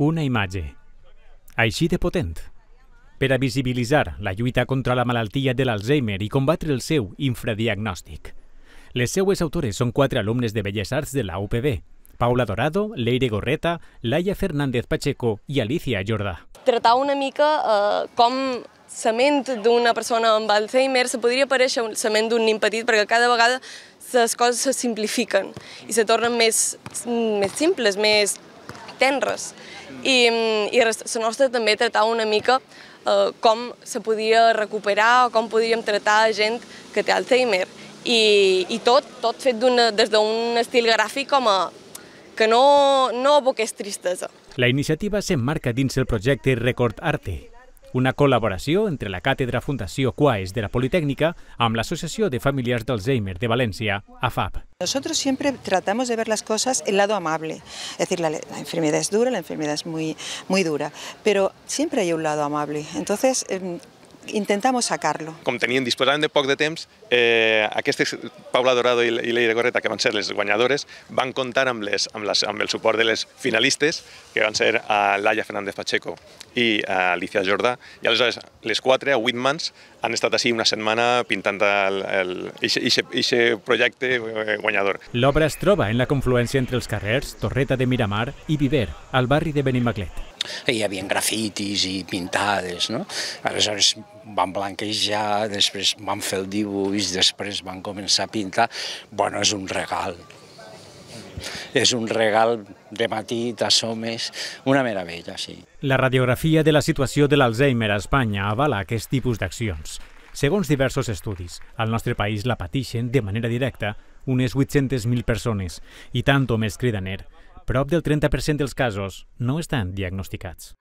una imatge, així de potent, per a visibilitzar la lluita contra la malaltia de l'Alzheimer i combatre el seu infradiagnòstic. Les seues autores són quatre alumnes de Belles Arts de la UPB, Paula Dorado, Leire Gorreta, Laia Fernández Pacheco i Alicia Jordà. Tratar una mica eh, com ment d'una persona amb Alzheimer se podria aparèixer un ment d'un nen petit perquè cada vegada les coses se simplifiquen i se tornen més, més simples, més entén mm, res. I, i la nostra també tractava una mica eh, com se podia recuperar o com podríem la gent que té Alzheimer. I, i tot, tot fet des d'un estil gràfic com a que no, no aboqués tristesa. La iniciativa s'emmarca dins el projecte Record Arte, una col·laboració entre la Càtedra Fundació Quaes de la Politécnica amb l'Associació de Familiars d'Alzheimer de València, AFAP. Nosotros siempre tratamos de ver las cosas el lado amable, es decir, la, la, enfermedad es dura, la enfermedad es muy, muy dura, pero siempre hay un lado amable. Entonces, intentamos sacarlo. Com tenien, disposaven de poc de temps, eh, aquestes, Paula Dorado i, Leire Gorreta, que van ser les guanyadores, van comptar amb, les, amb, les, amb el suport de les finalistes, que van ser a eh, Laia Fernández Pacheco i a eh, Alicia Jordà, i aleshores les quatre, a vuit mans, han estat així una setmana pintant aquest projecte eh, guanyador. L'obra es troba en la confluència entre els carrers Torreta de Miramar i Viver, al barri de Benimaclet hi havia grafitis i pintades, no? Aleshores van blanquejar, després van fer el dibuix, després van començar a pintar. Bueno, és un regal. És un regal de matí, t'assomes, una meravella, sí. La radiografia de la situació de l'Alzheimer a Espanya avala aquest tipus d'accions. Segons diversos estudis, al nostre país la pateixen de manera directa unes 800.000 persones i tant o més cridaner prop del 30% dels casos no estan diagnosticats.